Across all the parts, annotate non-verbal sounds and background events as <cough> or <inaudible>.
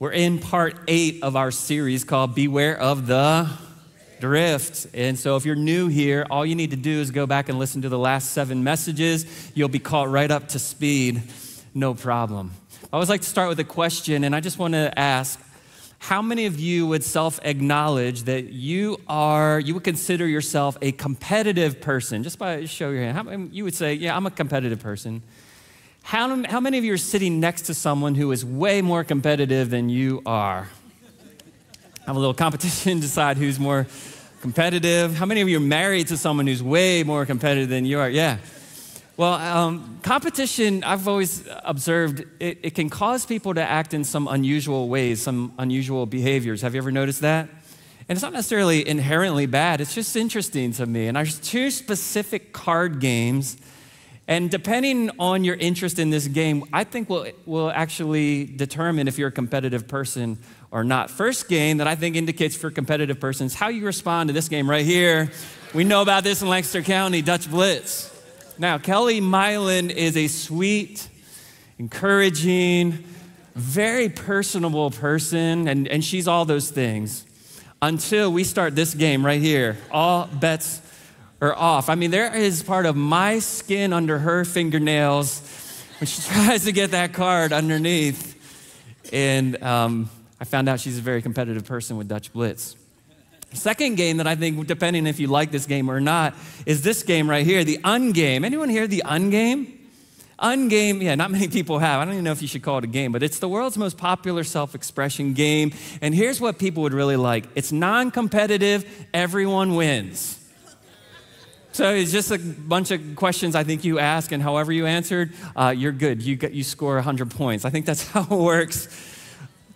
We're in part eight of our series called Beware of the Drift. And so, if you're new here, all you need to do is go back and listen to the last seven messages. You'll be caught right up to speed, no problem. I always like to start with a question, and I just want to ask how many of you would self acknowledge that you are, you would consider yourself a competitive person? Just by show your hand. How many, you would say, Yeah, I'm a competitive person. How, how many of you are sitting next to someone who is way more competitive than you are? Have a little competition, <laughs> decide who's more competitive. How many of you are married to someone who's way more competitive than you are? Yeah. Well, um, competition, I've always observed, it, it can cause people to act in some unusual ways, some unusual behaviors. Have you ever noticed that? And it's not necessarily inherently bad, it's just interesting to me. And there's two specific card games and depending on your interest in this game, I think will will actually determine if you're a competitive person or not. First game that I think indicates for competitive persons how you respond to this game right here. We know about this in Lancaster County, Dutch Blitz. Now, Kelly Mylan is a sweet, encouraging, very personable person, and, and she's all those things. Until we start this game right here, all bets or off. I mean, there is part of my skin under her fingernails when she <laughs> tries to get that card underneath. And um, I found out she's a very competitive person with Dutch Blitz. Second game that I think, depending if you like this game or not, is this game right here, the ungame. Anyone hear the ungame? Ungame, yeah, not many people have. I don't even know if you should call it a game, but it's the world's most popular self expression game. And here's what people would really like it's non competitive, everyone wins. So it's just a bunch of questions I think you ask, and however you answered, uh, you're good. You, get, you score 100 points. I think that's <laughs> how it works.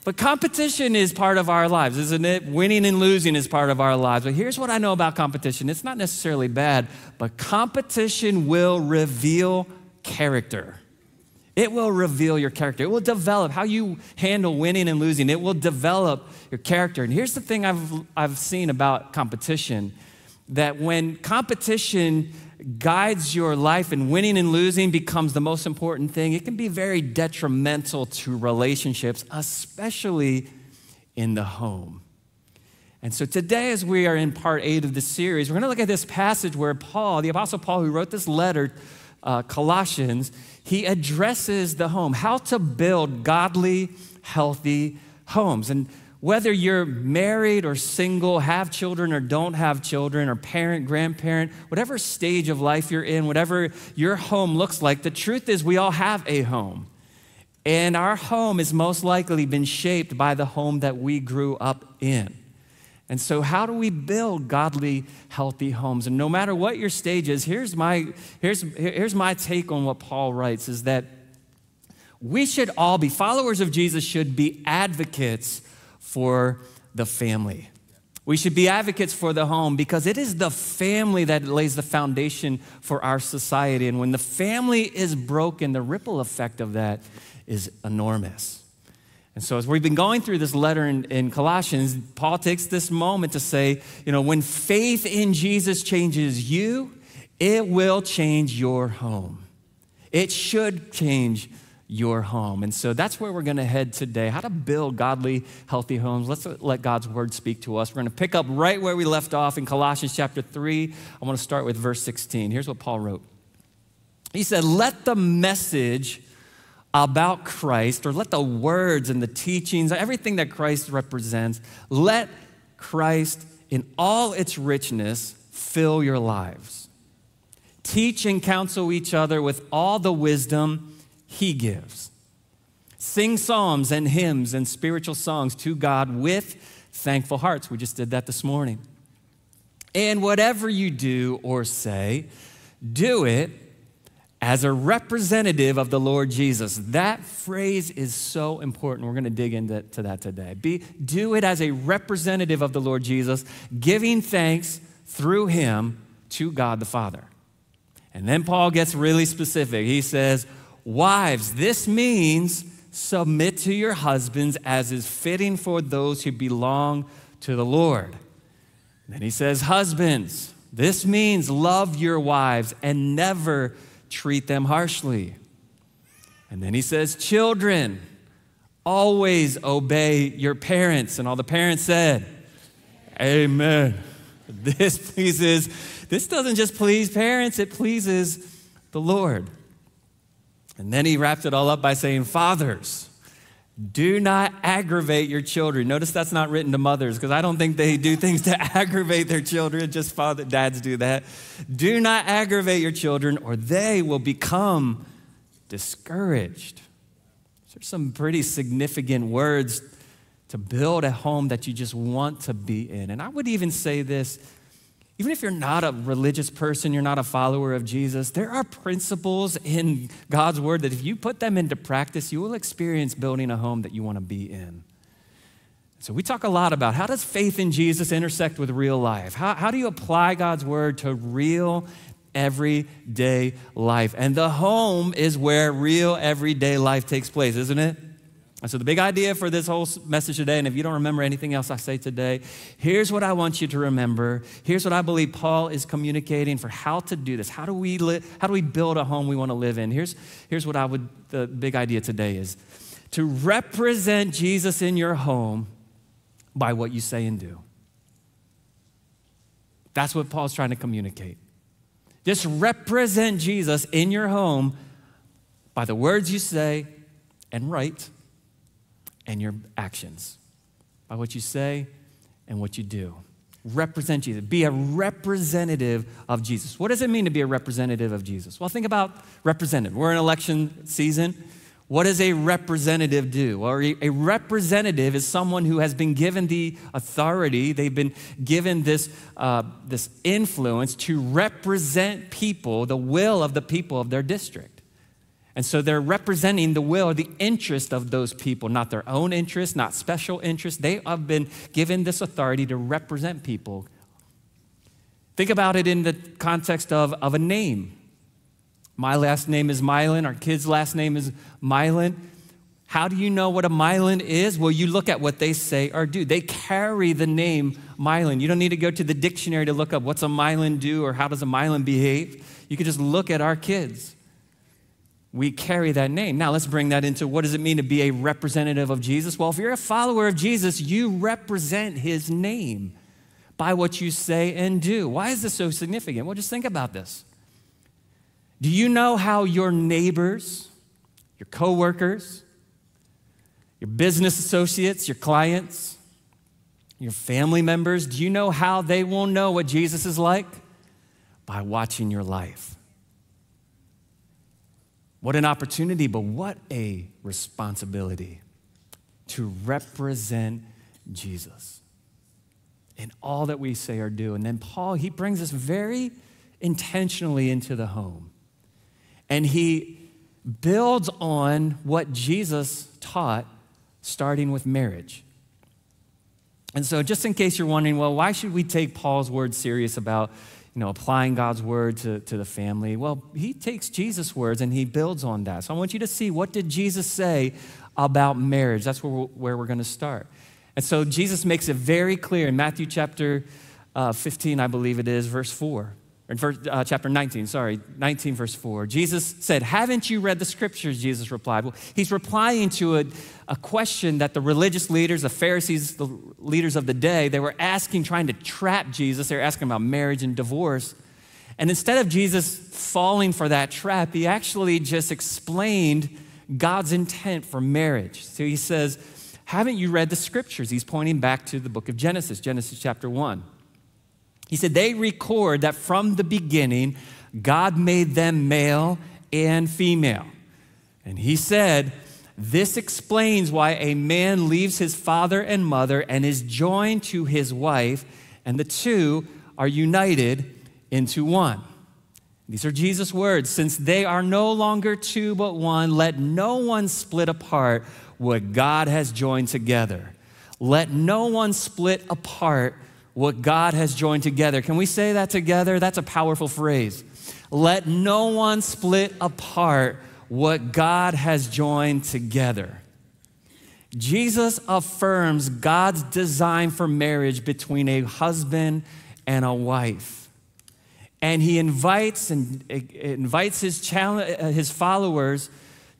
But competition is part of our lives, isn't it? Winning and losing is part of our lives. But here's what I know about competition it's not necessarily bad, but competition will reveal character. It will reveal your character. It will develop how you handle winning and losing. It will develop your character. And here's the thing I've, I've seen about competition that when competition guides your life and winning and losing becomes the most important thing, it can be very detrimental to relationships, especially in the home. And so today, as we are in part eight of the series, we're going to look at this passage where Paul, the Apostle Paul, who wrote this letter, uh, Colossians, he addresses the home, how to build godly, healthy homes. And whether you're married or single, have children or don't have children, or parent, grandparent, whatever stage of life you're in, whatever your home looks like, the truth is we all have a home. And our home has most likely been shaped by the home that we grew up in. And so, how do we build godly, healthy homes? And no matter what your stage is, here's my, here's, here's my take on what Paul writes is that we should all be, followers of Jesus should be advocates for the family. We should be advocates for the home because it is the family that lays the foundation for our society. And when the family is broken, the ripple effect of that is enormous. And so, as we've been going through this letter in, in, Colossians, Paul takes this moment to say, you know, when faith in Jesus changes you, it will change your home. It should change your home. And so that's where we're going to head today how to build godly, healthy homes. Let's let God's word speak to us. We're going to pick up right where we left off in Colossians chapter 3. I want to start with verse 16. Here's what Paul wrote He said, Let the message about Christ, or let the words and the teachings, everything that Christ represents, let Christ in all its richness fill your lives. Teach and counsel each other with all the wisdom he gives. Sing psalms and hymns and spiritual songs to God with thankful hearts. We just did that this morning. And whatever you do or say, do it as a representative of the Lord Jesus. That phrase is so important. We're going to dig into that today. Be, do it as a representative of the Lord Jesus, giving thanks through him to God the Father. And then Paul gets really specific. He says, Wives, this means submit to your husbands as is fitting for those who belong to the Lord. Then he says, Husbands, this means love your wives and never treat them harshly. And then he says, Children, always obey your parents. And all the parents said, Amen. <laughs> This pleases, this doesn't just please parents, it pleases the Lord. And then he wrapped it all up by saying, Fathers, do not aggravate your children. Notice that's not written to mothers because I don't think they do things to <laughs> aggravate their children. Just father, dads do that. Do not aggravate your children or they will become discouraged. There's some pretty significant words to build a home that you just want to be in. And I would even say this even if you're not a religious person, you're not a follower of Jesus, there are principles in God's word that if you put them into practice, you will experience building a home that you want to be in. So we talk a lot about how does faith in Jesus intersect with real life? How, how do you apply God's word to real everyday life? And the home is where real everyday life takes place, isn't it? And so, the big idea for this whole message today, and if you don't remember anything else I say today, here's what I want you to remember. Here's what I believe Paul is communicating for how to do this. How do we, li- how do we build a home we want to live in? Here's, here's what I would, the big idea today is to represent Jesus in your home by what you say and do. That's what Paul's trying to communicate. Just represent Jesus in your home by the words you say and write and your actions, by what you say and what you do. Represent Jesus. Be a representative of Jesus. What does it mean to be a representative of Jesus? Well, think about representative. We're in election season. What does a representative do? Well, a representative is someone who has been given the authority, they've been given this, uh, this influence to represent people, the will of the people of their district. And so they're representing the will the interest of those people, not their own interest, not special interest. They have been given this authority to represent people. Think about it in the context of, of a name. My last name is Mylan, our kid's last name is Mylan. How do you know what a Mylan is? Well, you look at what they say or do. They carry the name Mylan. You don't need to go to the dictionary to look up what's a Mylan do or how does a Mylan behave. You can just look at our kids we carry that name. Now let's bring that into what does it mean to be a representative of Jesus? Well, if you're a follower of Jesus, you represent his name by what you say and do. Why is this so significant? Well, just think about this. Do you know how your neighbors, your coworkers, your business associates, your clients, your family members, do you know how they will know what Jesus is like? By watching your life. What an opportunity, but what a responsibility to represent Jesus in all that we say or do. And then Paul, he brings us very intentionally into the home. And he builds on what Jesus taught, starting with marriage. And so, just in case you're wondering, well, why should we take Paul's word serious about, you know, applying God's word to, to the family. Well, he takes Jesus' words and he builds on that. So I want you to see what did Jesus say about marriage. That's where we're, where we're going to start. And so Jesus makes it very clear in Matthew chapter uh, 15, I believe it is, verse 4 in verse, uh, chapter 19, sorry, 19, verse 4, Jesus said, Haven't you read the scriptures? Jesus replied. Well, he's replying to a, a question that the religious leaders, the Pharisees, the leaders of the day, they were asking, trying to trap Jesus. They were asking about marriage and divorce. And instead of Jesus falling for that trap, he actually just explained God's intent for marriage. So he says, Haven't you read the scriptures? He's pointing back to the book of Genesis, Genesis chapter 1. He said they record that from the beginning, God made them male and female. And he said, This explains why a man leaves his father and mother and is joined to his wife, and the two are united into one. These are Jesus' words. Since they are no longer two but one, let no one split apart what God has joined together. Let no one split apart what God has joined together. Can we say that together? That's a powerful phrase. Let no one split apart what God has joined together. Jesus affirms God's design for marriage between a husband and a wife. And he invites, and invites his, uh, his followers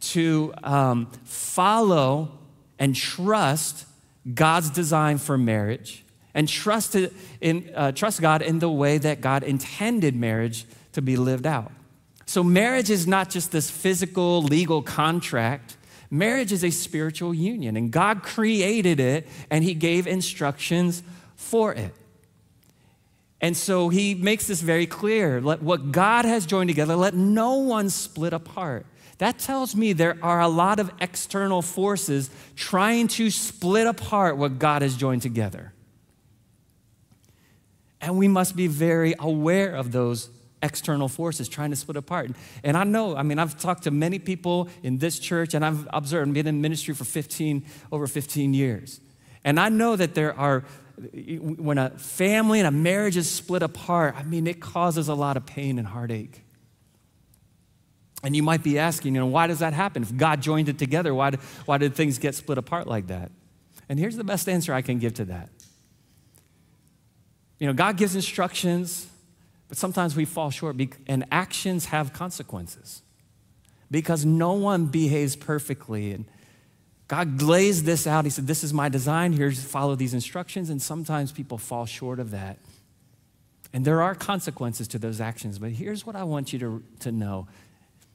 to um, follow and trust God's design for marriage and trust, in, uh, trust God in the way that God intended marriage to be lived out. So, marriage is not just this physical, legal contract. Marriage is a spiritual union, and God created it and He gave instructions for it. And so He makes this very clear let what God has joined together, let no one split apart. That tells me there are a lot of external forces trying to split apart what God has joined together. And we must be very aware of those external forces trying to split apart. And I know, I mean, I've talked to many people in this church and I've observed, I've been in ministry for 15, over 15 years. And I know that there are, when a family and a marriage is split apart, I mean, it causes a lot of pain and heartache. And you might be asking, you know, why does that happen? If God joined it together, why, why did things get split apart like that? And here's the best answer I can give to that you know, God gives instructions, but sometimes we fall short, and actions have consequences because no one behaves perfectly. And God lays this out. He said, This is my design. Here's follow these instructions. And sometimes people fall short of that. And there are consequences to those actions. But here's what I want you to, to know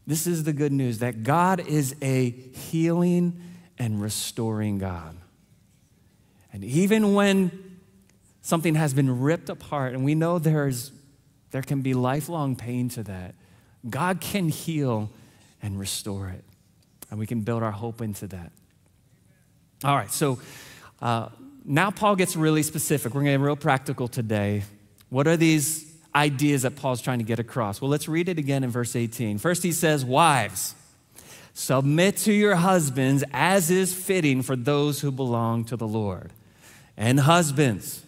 this is the good news that God is a healing and restoring God. And even when Something has been ripped apart, and we know there's, there can be lifelong pain to that. God can heal and restore it, and we can build our hope into that. All right, so uh, now Paul gets really specific. We're going to get real practical today. What are these ideas that Paul's trying to get across? Well, let's read it again in verse 18. First, he says, Wives, submit to your husbands as is fitting for those who belong to the Lord. And husbands,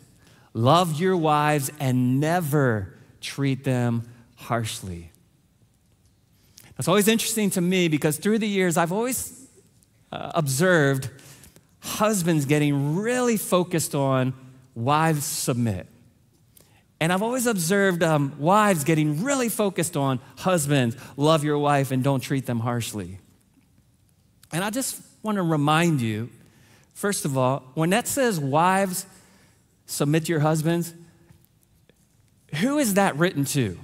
Love your wives and never treat them harshly. That's always interesting to me because through the years, I've always uh, observed husbands getting really focused on wives submit. And I've always observed um, wives getting really focused on husbands, love your wife and don't treat them harshly. And I just want to remind you, first of all, when that says wives submit to your husbands. Who is that written to?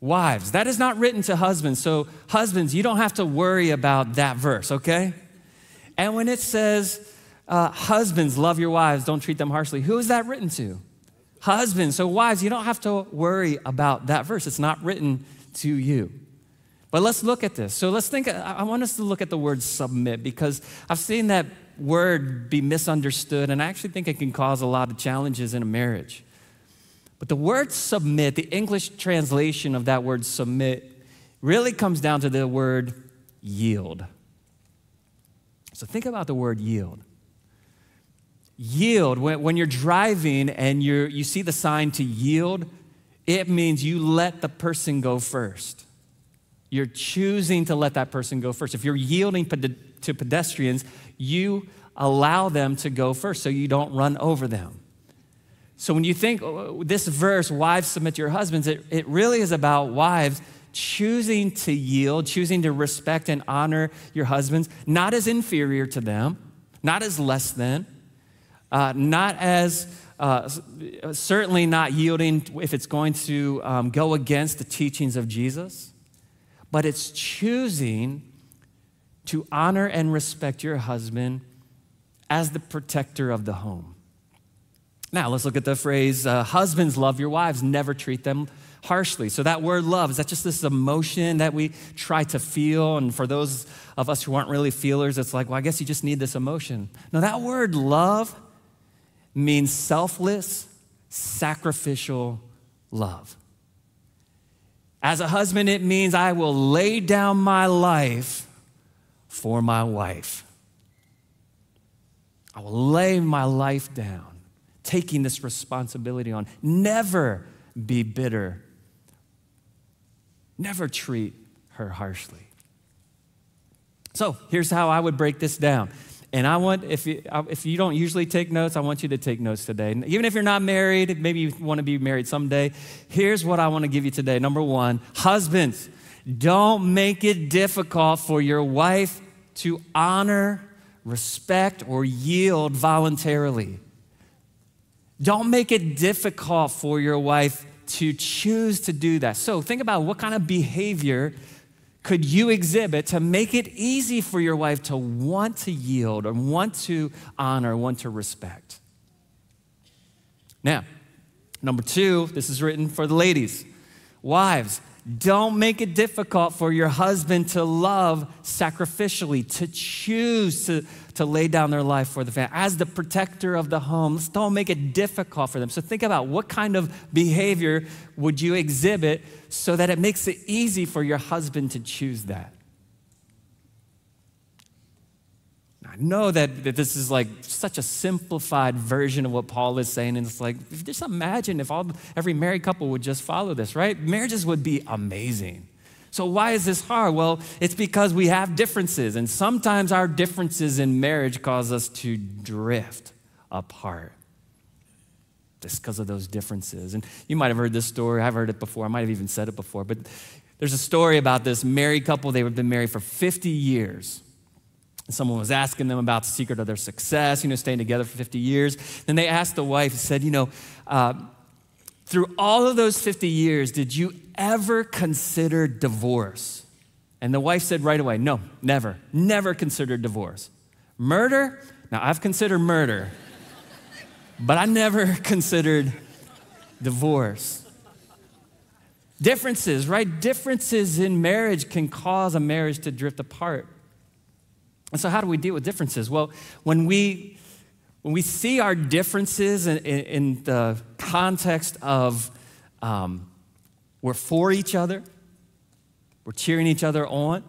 Wives. That is not written to husbands. So, husbands, you don't have to worry about that verse, okay? And when it says, uh, husbands, love your wives, don't treat them harshly, who is that written to? Husbands. So, wives, you don't have to worry about that verse. It's not written to you. But let's look at this. So let's think, I want us to look at the word submit because I've seen that word be misunderstood, and I actually think it can cause a lot of challenges in a marriage. But the word submit, the English translation of that word submit, really comes down to the word yield. So think about the word yield. Yield, when, when you're driving and you you see the sign to yield, it means you let the person go first. You're choosing to let that person go first. If you're yielding to pedestrians, you allow them to go first so you don't run over them. So when you think oh, oh, this verse, wives submit to your husbands, it, it really is about wives choosing to yield, choosing to respect and honor your husbands, not as inferior to them, not as less than, uh, not as uh, certainly not yielding if it's going to um, go against the teachings of Jesus, but it's choosing to honor and respect your husband as the protector of the home. Now, let's look at the phrase uh, husbands love your wives, never treat them harshly. So, that word love is that just this emotion that we try to feel? And for those of us who aren't really feelers, it's like, well, I guess you just need this emotion. No, that word love means selfless, sacrificial love. As a husband, it means I will lay down my life for my wife. I will lay my life down, taking this responsibility on. Never be bitter. Never treat her harshly. So here's how I would break this down. And I want, if you, if you don't usually take notes, I want you to take notes today. Even if you're not married, maybe you want to be married someday. Here's what I want to give you today. Number one, husbands, don't make it difficult for your wife to honor, respect, or yield voluntarily. Don't make it difficult for your wife to choose to do that. So think about what kind of behavior could you exhibit to make it easy for your wife to want to yield or want to honor, want to respect? Now, number two, this is written for the ladies. Wives, don't make it difficult for your husband to love sacrificially, to choose to, to lay down their life for the family. As the protector of the home, don't make it difficult for them. So think about what kind of behavior would you exhibit so that it makes it easy for your husband to choose that. I know that, that this is like such a simplified version of what Paul is saying. And it's like, just imagine if all, every married couple would just follow this, right? Marriages would be amazing. So, why is this hard? Well, it's because we have differences. And sometimes our differences in marriage cause us to drift apart just because of those differences. And you might have heard this story. I've heard it before. I might have even said it before. But there's a story about this married couple. They've been married for 50 years someone was asking them about the secret of their success, you know, staying together for 50 years. Then they asked the wife, said, you know, uh, through all of those 50 years, did you ever consider divorce? And the wife said right away, no, never, never considered divorce. Murder? Now, I've considered murder, but I never <laughs> considered divorce. Differences, right? Differences in marriage can cause a marriage to drift apart. And so, how do we deal with differences? Well, when we when we see our differences in, in, in the context of um, we're for each other, we're cheering each other on,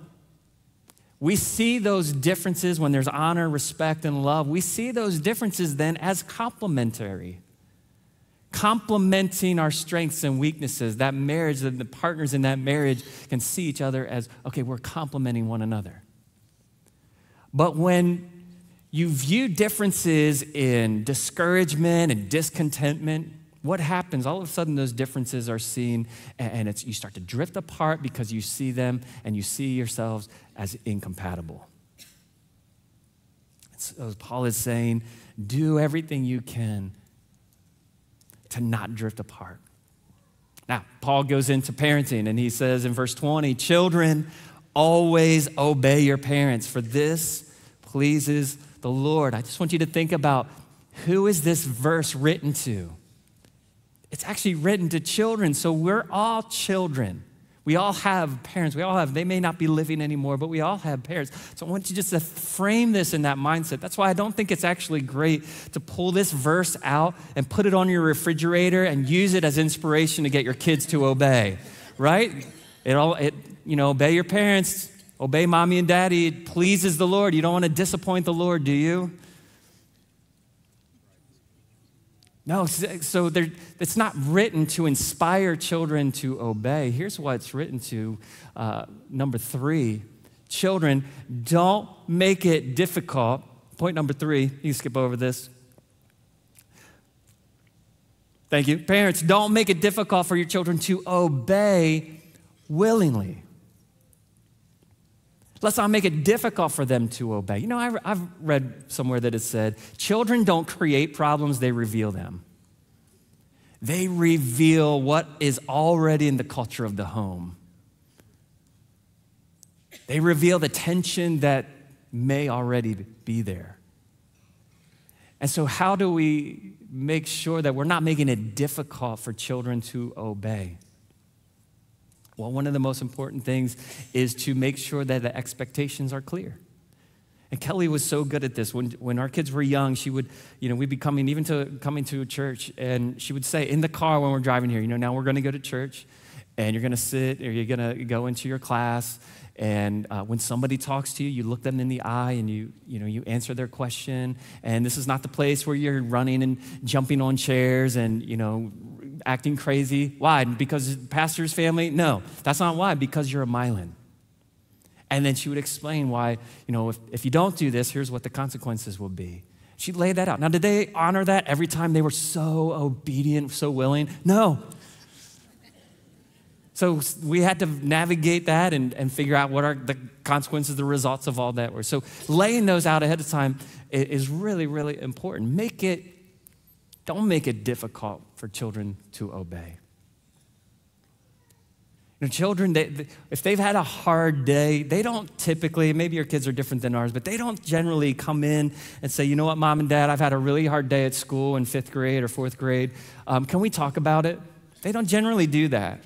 we see those differences when there's honor, respect, and love. We see those differences then as complementary, complementing our strengths and weaknesses. That marriage, and the partners in that marriage can see each other as okay, we're complementing one another. But when you view differences in discouragement and discontentment, what happens? All of a sudden, those differences are seen, and it's, you start to drift apart because you see them and you see yourselves as incompatible. So uh, Paul is saying, do everything you can to not drift apart. Now, Paul goes into parenting and he says in verse 20, Children, Always obey your parents, for this pleases the Lord. I just want you to think about who is this verse written to? It's actually written to children, so we're all children. We all have parents. We all have, they may not be living anymore, but we all have parents. So I want you just to frame this in that mindset. That's why I don't think it's actually great to pull this verse out and put it on your refrigerator and use it as inspiration to get your kids to obey, right? It all, it, you know, obey your parents, obey mommy and daddy. It pleases the Lord. You don't want to disappoint the Lord, do you? No, so there, it's not written to inspire children to obey. Here's what it's written to uh, number three children, don't make it difficult. Point number three, you skip over this. Thank you. Parents, don't make it difficult for your children to obey willingly. lest I make it difficult for them to obey. You know, I, have read somewhere that it said, children don't create problems, they reveal them. They reveal what is already in the culture of the home. They reveal the tension that may already be there. And so, how do we make sure that we're not making it difficult for children to obey? Well, one of the most important things is to make sure that the expectations are clear. And Kelly was so good at this. When, when our kids were young, she would, you know, we'd be coming, even to coming to church, and she would say in the car when we're driving here, you know, now we're going to go to church, and you're going to sit, or you're going to go into your class, and uh, when somebody talks to you, you look them in the eye, and you, you know, you answer their question. And this is not the place where you're running and jumping on chairs, and you know, acting crazy. Why? Because pastor's family? No, that's not why, because you're a Milan. And then she would explain why, you know, if, if you don't do this, here's what the consequences will be. She laid that out. Now, did they honor that every time they were so obedient, so willing? No. So we had to navigate that and, and figure out what are the consequences, the results of all that were. So laying those out ahead of time is really, really important. Make it don't make it difficult for children to obey. You know, children, they, if they've had a hard day, they don't typically, maybe your kids are different than ours, but they don't generally come in and say, you know what, mom and dad, I've had a really hard day at school in fifth grade or fourth grade. Um, can we talk about it? They don't generally do that.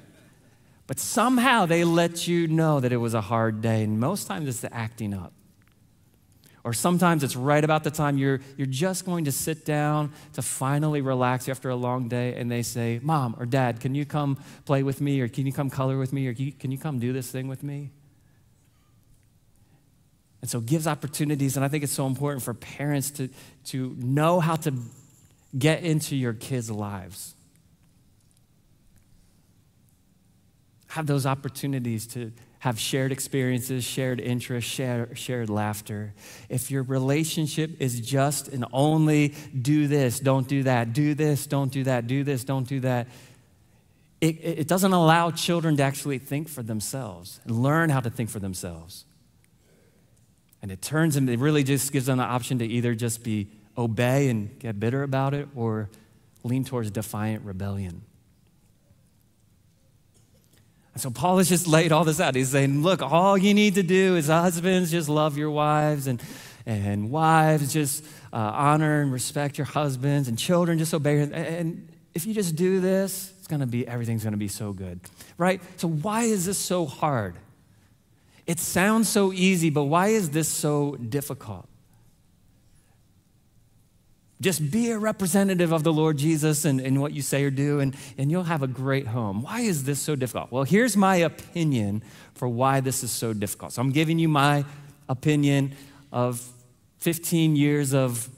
But somehow they let you know that it was a hard day. And most times it's the acting up or sometimes it's right about the time you're, you're just going to sit down to finally relax after a long day, and they say, Mom or Dad, can you come play with me, or can you come color with me, or can you, can you come do this thing with me? And so it gives opportunities, and I think it's so important for parents to, to know how to get into your kids' lives. Have those opportunities to, have shared experiences, shared interests, share, shared laughter. If your relationship is just and only do this, don't do that, do this, don't do that, do this, don't do that, it, it doesn't allow children to actually think for themselves and learn how to think for themselves. And it turns them, it really just gives them the option to either just be obey and get bitter about it or lean towards defiant rebellion. And so Paul has just laid all this out. He's saying, look, all you need to do is husbands, just love your wives, and, and wives, just uh, honor and respect your husbands, and children, just obey. and if you just do this, it's gonna be, everything's gonna be so good, right? So why is this so hard? It sounds so easy, but why is this so difficult? Just be a representative of the Lord Jesus and in, in what you say or do, and, and you'll have a great home. Why is this so difficult? Well, here's my opinion for why this is so difficult. So I'm giving you my opinion of 15 years of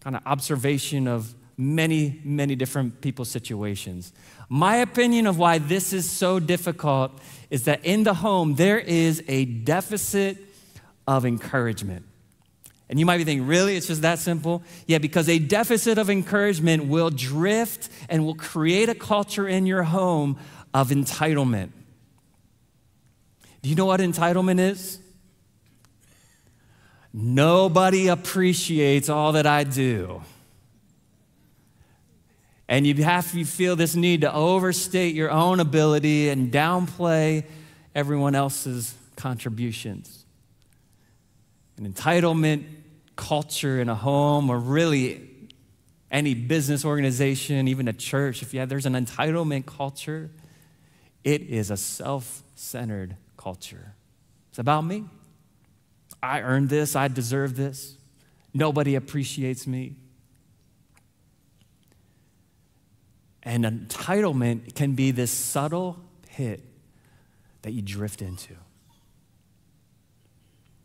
kind of observation of many, many different people's situations. My opinion of why this is so difficult is that in the home, there is a deficit of encouragement. And you might be thinking, really? It's just that simple? Yeah, because a deficit of encouragement will drift and will create a culture in your home of entitlement. Do you know what entitlement is? Nobody appreciates all that I do. And you have to feel this need to overstate your own ability and downplay everyone else's contributions. And entitlement culture in a home or really any business organization, even a church, if you have, there's an entitlement culture, it is a self centered culture. It's about me. I earned this, I deserve this. Nobody appreciates me. And entitlement can be this subtle pit that you drift into.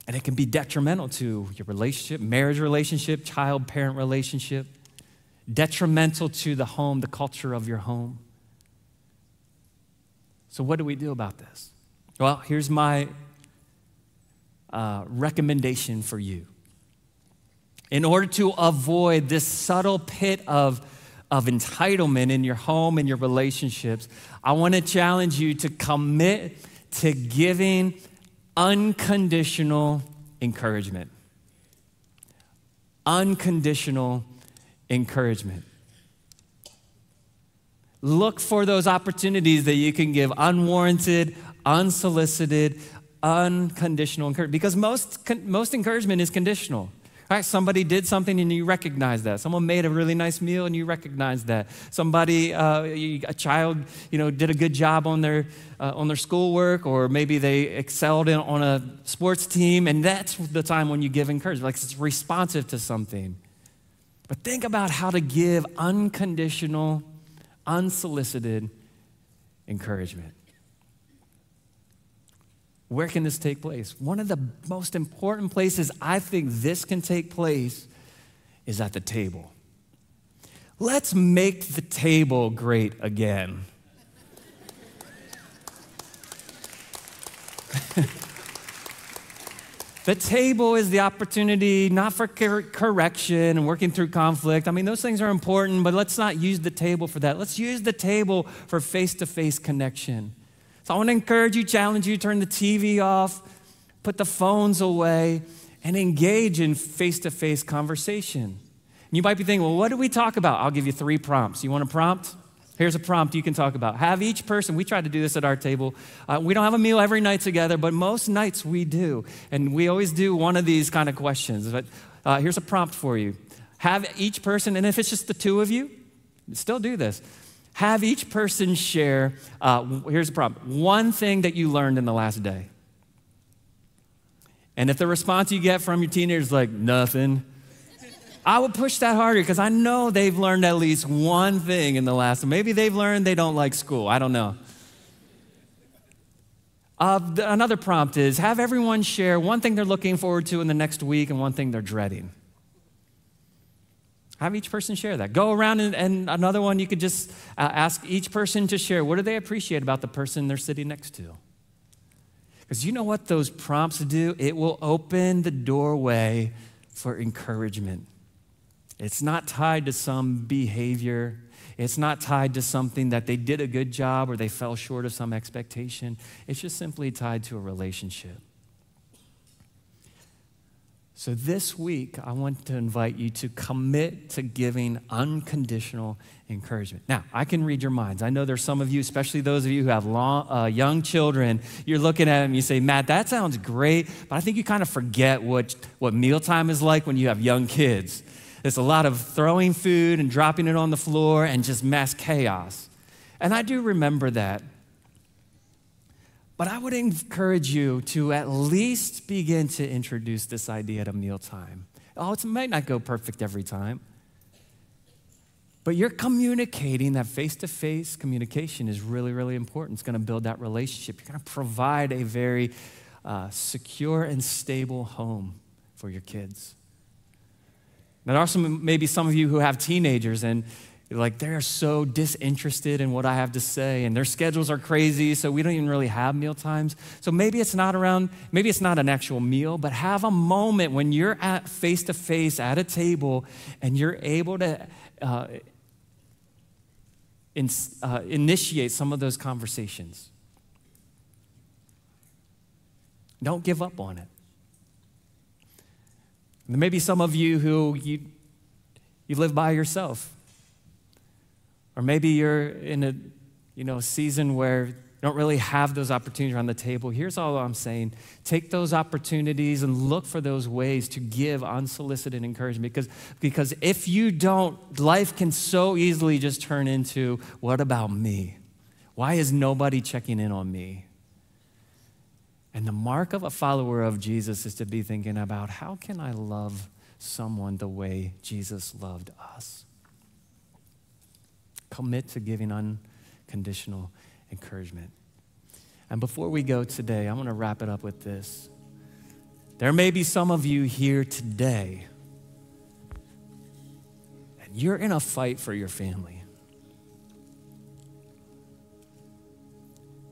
And it can be detrimental to your relationship, marriage relationship, child parent relationship, detrimental to the home, the culture of your home. So, what do we do about this? Well, here's my uh, recommendation for you. In order to avoid this subtle pit of, of entitlement in your home and your relationships, I want to challenge you to commit to giving unconditional encouragement. Unconditional encouragement. Look for those opportunities that you can give unwarranted, unsolicited, unconditional encouragement because most, most encouragement is conditional. Right? Somebody did something and you recognize that. Someone made a really nice meal and you recognize that. Somebody, uh, a child, you know, did a good job on their uh, on their schoolwork, or maybe they excelled in, on a sports team, and that's the time when you give encouragement. Like it's responsive to something. But think about how to give unconditional, unsolicited encouragement. Where can this take place? One of the most important places I think this can take place is at the table. Let's make the table great again. <laughs> the table is the opportunity not for cor- correction and working through conflict. I mean, those things are important, but let's not use the table for that. Let's use the table for face to face connection so I want to encourage you, challenge you, turn the TV off, put the phones away, and engage in face to face conversation. And you might be thinking, well, what do we talk about? I'll give you three prompts. You want a prompt? Here's a prompt you can talk about. Have each person, we try to do this at our table. Uh, we don't have a meal every night together, but most nights we do. And we always do one of these kind of questions. But uh, here's a prompt for you. Have each person, and if it's just the two of you, still do this have each person share uh, here's the problem one thing that you learned in the last day. And if the response you get from your teenager is like, nothing, I would push that harder because I know they've learned at least one thing in the last. Maybe they've learned they don't like school. I don't know. Uh, the, another prompt is have everyone share one thing they're looking forward to in the next week and one thing they're dreading. Have each person share that. Go around and, and another one, you could just uh, ask each person to share what do they appreciate about the person they're sitting next to? Because you know what those prompts do? It will open the doorway for encouragement. It's not tied to some behavior, it's not tied to something that they did a good job or they fell short of some expectation. It's just simply tied to a relationship. So, this week, I want to invite you to commit to giving unconditional encouragement. Now, I can read your minds. I know there's some of you, especially those of you who have long, uh, young children, you're looking at them, you say, Matt, that sounds great, but I think you kind of forget what, what mealtime is like when you have young kids. There's a lot of throwing food and dropping it on the floor and just mass chaos. And I do remember that. But I would encourage you to at least begin to introduce this idea a mealtime. Oh, it might not go perfect every time, but you're communicating that face to face communication is really, really important. It's going to build that relationship. You're going to provide a very uh, secure and stable home for your kids. Now, there are some, maybe some of you who have teenagers, and like they're so disinterested in what I have to say, and their schedules are crazy, so we don't even really have meal times. So maybe it's not around, maybe it's not an actual meal, but have a moment when you're at face to face at a table and you're able to uh, in, uh, initiate some of those conversations. Don't give up on it. There may be some of you who you, you live by yourself or maybe you're in a you know, season where you don't really have those opportunities around the table. Here's all I'm saying take those opportunities and look for those ways to give unsolicited encouragement because, because if you don't, life can so easily just turn into what about me? Why is nobody checking in on me? And the mark of a follower of Jesus is to be thinking about how can I love someone the way Jesus loved us? Commit to giving unconditional encouragement. And before we go today, I want to wrap it up with this. There may be some of you here today, and you're in a fight for your family.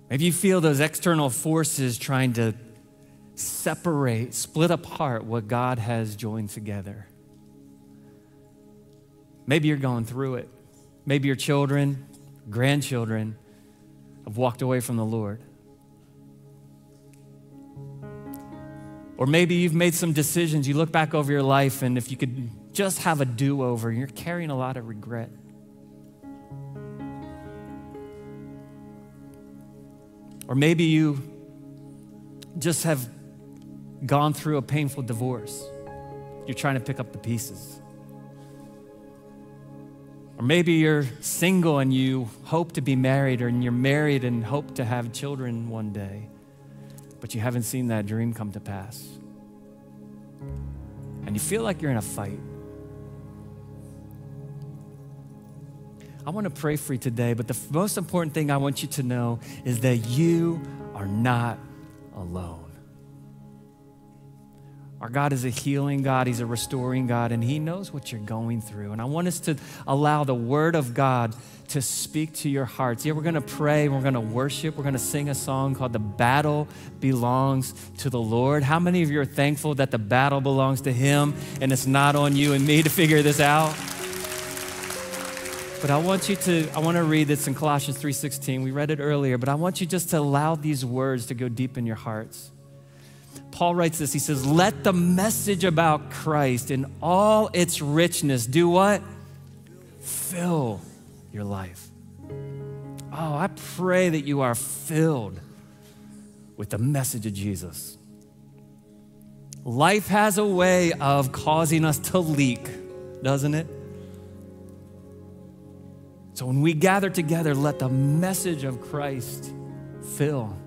Maybe you feel those external forces trying to separate, split apart what God has joined together. Maybe you're going through it. Maybe your children, grandchildren have walked away from the Lord. Or maybe you've made some decisions. You look back over your life, and if you could just have a do over, you're carrying a lot of regret. Or maybe you just have gone through a painful divorce. You're trying to pick up the pieces. Or maybe you're single and you hope to be married, or you're married and hope to have children one day, but you haven't seen that dream come to pass. And you feel like you're in a fight. I want to pray for you today, but the most important thing I want you to know is that you are not alone. Our God is a healing God, He's a restoring God, and He knows what you're going through. And I want us to allow the Word of God to speak to your hearts. Yeah, we're going to pray, we're going to worship, we're going to sing a song called The Battle Belongs to the Lord. How many of you are thankful that the battle belongs to Him and it's not on you and me to figure this out? but i want you to i want to read this in colossians 3.16 we read it earlier but i want you just to allow these words to go deep in your hearts Paul writes this. He says, Let the message about Christ in all its richness do what? Fill your life. Oh, I pray that you are filled with the message of Jesus. Life has a way of causing us to leak, doesn't it? So when we gather together, let the message of Christ fill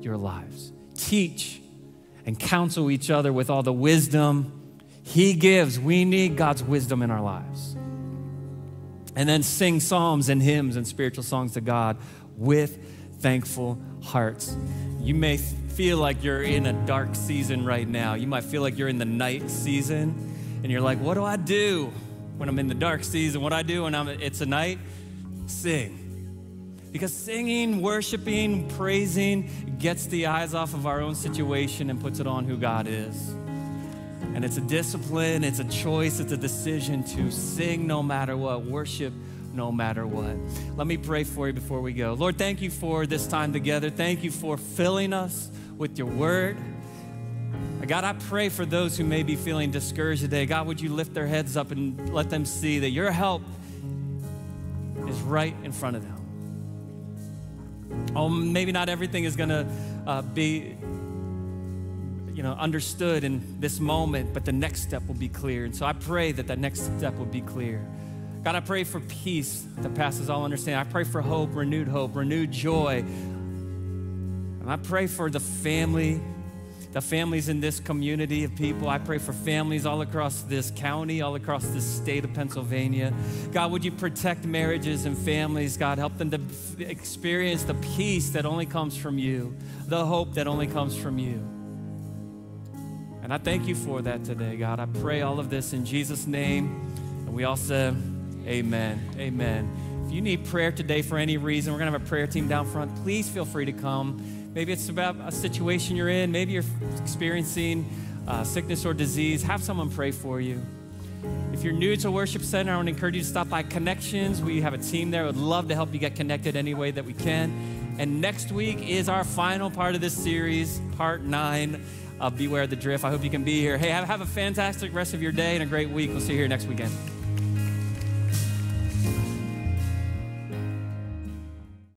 your lives. Teach and counsel each other with all the wisdom He gives. We need God's wisdom in our lives. And then sing psalms and hymns and spiritual songs to God with thankful hearts. You may feel like you're in a dark season right now. You might feel like you're in the night season and you're like, what do I do when I'm in the dark season? What do I do when I'm, it's a night? Sing because singing, worshiping, praising gets the eyes off of our own situation and puts it on who God is. And it's a discipline, it's a choice, it's a decision to sing no matter what, worship no matter what. Let me pray for you before we go. Lord, thank you for this time together. Thank you for filling us with your word. God, I pray for those who may be feeling discouraged today. God, would you lift their heads up and let them see that your help is right in front of them. Oh, maybe not everything is going to uh, be you know understood in this moment but the next step will be clear and so i pray that that next step will be clear god i pray for peace that passes all understanding i pray for hope renewed hope renewed joy and i pray for the family the families in this community of people. I pray for families all across this county, all across this state of Pennsylvania. God, would you protect marriages and families? God, help them to experience the peace that only comes from you, the hope that only comes from you. And I thank you for that today, God. I pray all of this in Jesus' name. And we all said, Amen. Amen. If you need prayer today for any reason, we're going to have a prayer team down front. Please feel free to come. Maybe it's about a situation you're in. Maybe you're experiencing uh, sickness or disease. Have someone pray for you. If you're new to Worship Center, I want to encourage you to stop by Connections. We have a team there. would love to help you get connected any way that we can. And next week is our final part of this series, part nine of Beware the Drift. I hope you can be here. Hey, have, have a fantastic rest of your day and a great week. We'll see you here next weekend.